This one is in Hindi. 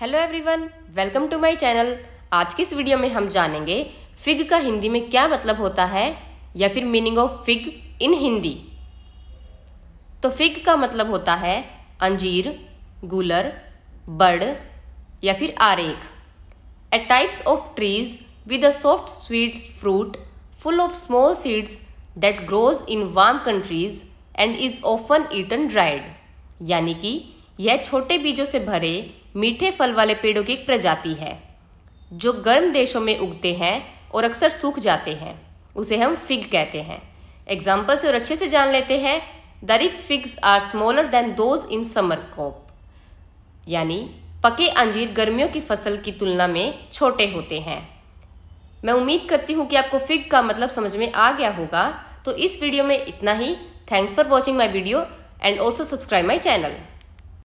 hello everyone welcome to my channel आज की इस वीडियो में हम जानेंगे फिग का हिंदी में क्या मतलब होता है या फिर meaning of fig in Hindi तो फिग का मतलब होता है अंजीर गुलर बर्ड या फिर आरेख a types of trees with a soft sweet fruit full of small seeds that grows in warm countries and is often eaten dried यानी कि यह छोटे बीजों से भरे मीठे फल वाले पेड़ों की एक प्रजाति है जो गर्म देशों में उगते हैं और अक्सर सूख जाते हैं उसे हम फिग कहते हैं एग्जाम्पल से और अच्छे से जान लेते हैं dried figs are smaller than those in summer crop यानी पके अंजीर गर्मियों की फसल की तुलना में छोटे होते हैं मैं उम्मीद करती हूँ कि आपको फिग का मतलब समझ में आ गया होगा तो इस वीडियो में इतना ही thanks for watching my video and also subscribe my channel